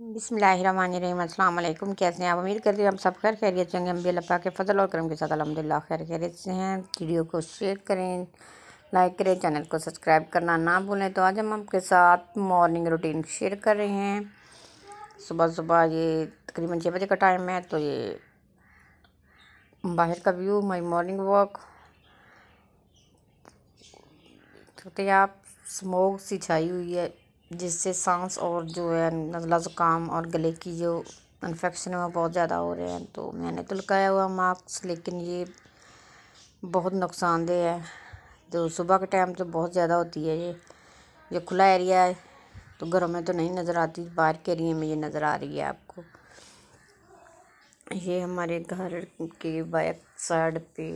बिसमीम अल्लाम कैसे हैं आप उम्मीद करते हैं हम सब खैर खैरियत होंगे हम भी अल्लाह के फजल और करम के साथ अलहमदिल्ला खैर खैरियत से हैं वीडियो को शेयर करें लाइक करें चैनल को सब्सक्राइब करना ना भूलें तो आज हम आपके साथ मॉर्निंग रूटीन शेयर कर रहे हैं सुबह सुबह ये तकरीबन छः बजे का टाइम है तो ये बाहर का व्यू माई मॉर्निंग वॉक तो आप स्मोक सी छाई हुई है जिससे सांस और जो है नज़ला ज़ुकाम और गले की जो इन्फेक्शन है वो बहुत ज़्यादा हो रहे हैं तो मैंने तो लगाया हुआ मास्क लेकिन ये बहुत नुकसानदेह है तो सुबह के टाइम तो बहुत ज़्यादा होती है ये ये खुला एरिया है तो घरों में तो नहीं नज़र आती बाहर के एरिए में ये नज़र आ रही है आपको ये हमारे घर के बैक साइड पे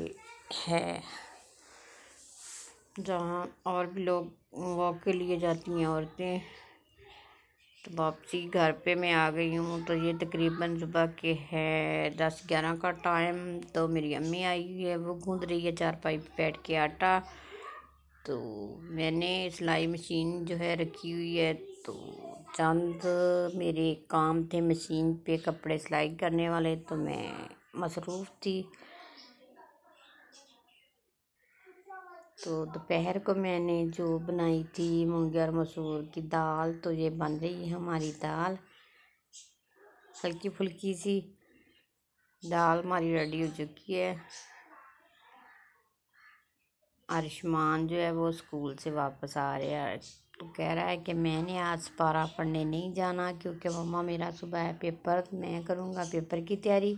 है जहाँ और भी लोग वॉक के लिए जाती हैं औरतें तो वापसी घर पे मैं आ गई हूँ तो ये तकरीबन सुबह के है दस ग्यारह का टाइम तो मेरी अम्मी आई हुई है वो गूँध रही है चार पाइप बैठ के आटा तो मैंने सिलाई मशीन जो है रखी हुई है तो चंद मेरे काम थे मशीन पे कपड़े सिलाई करने वाले तो मैं मसरूफ़ थी तो दोपहर को मैंने जो बनाई थी मूँगी और मसूर की दाल तो ये बन रही है हमारी दाल हल्की फुल्की सी दाल हमारी रेडी हो चुकी है आयुष्मान जो है वो स्कूल से वापस आ रहा है तो कह रहा है कि मैंने आज पारा पढ़ने नहीं जाना क्योंकि मम्मा मेरा सुबह है पेपर मैं करूँगा पेपर की तैयारी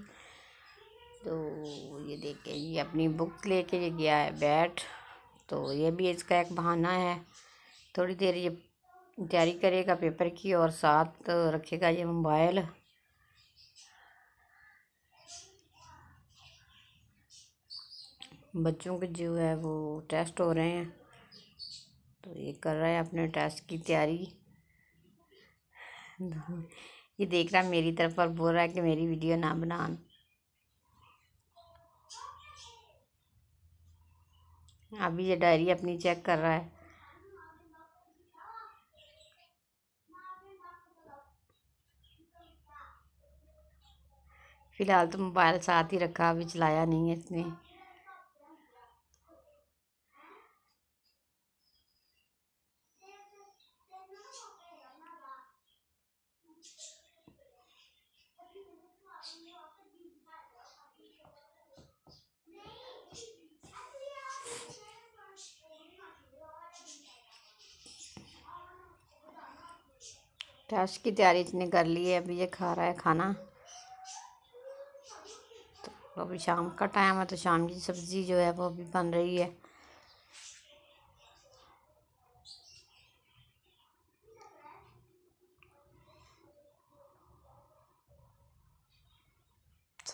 तो ये देखें ये अपनी बुक लेके ये गया है बैठ तो ये भी इसका एक बहाना है थोड़ी देर ये तैयारी करेगा पेपर की और साथ रखेगा ये मोबाइल बच्चों के जो है वो टेस्ट हो रहे हैं तो ये कर रहा है अपने टेस्ट की तैयारी ये देख रहा मेरी तरफ पर बोल रहा है कि मेरी वीडियो ना बना अभी ये डायरी अपनी चेक कर रहा है फ़िलहाल तो मोबाइल साथ ही रखा अभी चलाया नहीं है इसने टॉस की तैयारी इसने कर ली है अभी ये खा रहा है खाना तो अभी शाम का टाइम है तो शाम की सब्ज़ी जो है वो अभी बन रही है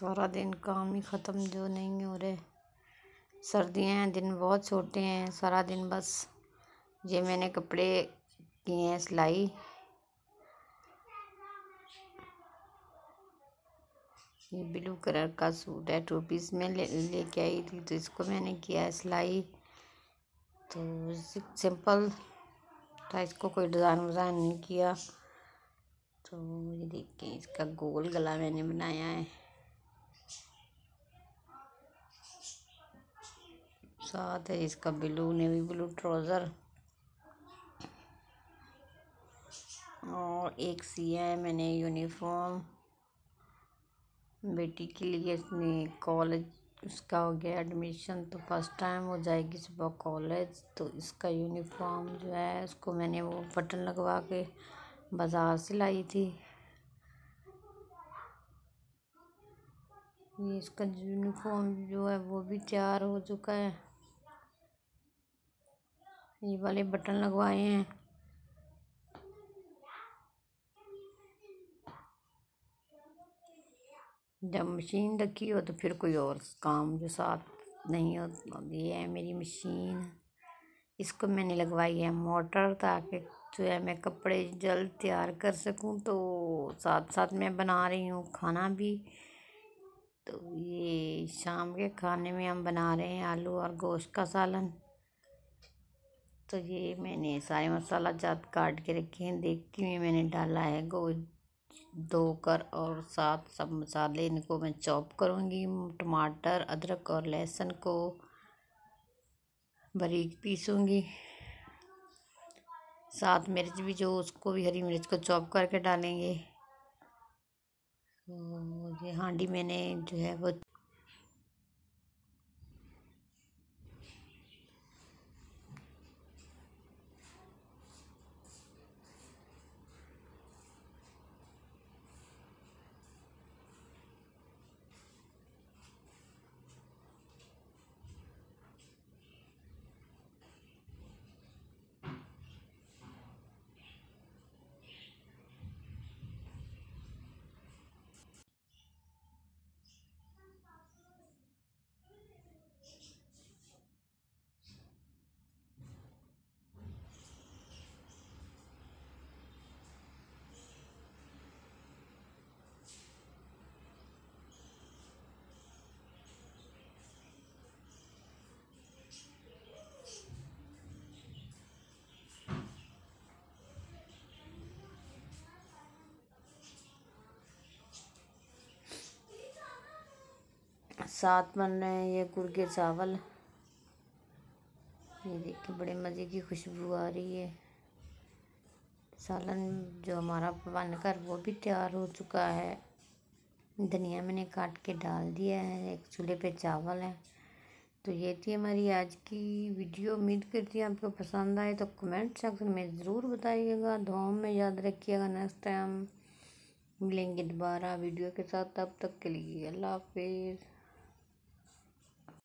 सारा दिन काम ही ख़त्म जो नहीं हो रहे सर्दियाँ हैं दिन बहुत छोटे हैं सारा दिन बस ये मैंने कपड़े किए हैं सिलाई ये ब्लू कलर का सूट है टू पीस में ले लेके आई थी तो इसको मैंने किया है सिलाई तो सिंपल था इसको कोई डिज़ाइन वज़ाइन नहीं किया तो ये देखिए इसका गोल गला मैंने बनाया है साथ है इसका ब्लू नेवी ब्लू ट्राउज़र और एक सिया है मैंने यूनिफॉर्म बेटी के लिए उसने कॉलेज उसका हो गया एडमिशन तो फर्स्ट टाइम हो जाएगी सुबह कॉलेज तो इसका यूनिफॉर्म जो है उसको मैंने वो बटन लगवा के बाज़ार से लाई थी ये इसका यूनिफॉर्म जो है वो भी तैयार हो चुका है ये वाले बटन लगवाए हैं जब मशीन रखी हो तो फिर कोई और काम जो साथ नहीं हो ये है मेरी मशीन इसको मैंने लगवाई है मोटर ताकि जो है मैं कपड़े जल्द तैयार कर सकूं तो साथ साथ मैं बना रही हूँ खाना भी तो ये शाम के खाने में हम बना रहे हैं आलू और गोश्त का सालन तो ये मैंने सारे मसाला जात काट के रखे हैं देखती हुई मैंने डाला है गोश्त धोकर और साथ सब मसाले इनको मैं चॉप करूँगी टमाटर अदरक और लहसुन को बारीक पीसूँगी साथ मिर्च भी जो उसको भी हरी मिर्च को चॉप करके डालेंगे तो ये हांडी मैंने जो है वो साथ बन रहे हैं ये गुड़ के चावल ये देखिए बड़े मज़े की खुशबू आ रही है सालन जो हमारा कर वो भी तैयार हो चुका है धनिया मैंने काट के डाल दिया है एक चूल्हे पे चावल है तो ये थी हमारी आज की वीडियो उम्मीद करती है आपको पसंद आए तो कमेंट सेक्शन में ज़रूर बताइएगा धोम में याद रखिएगा नेक्स्ट टाइम मिलेंगे दोबारा वीडियो के साथ तब तक के लिए अल्लाह हाफिज़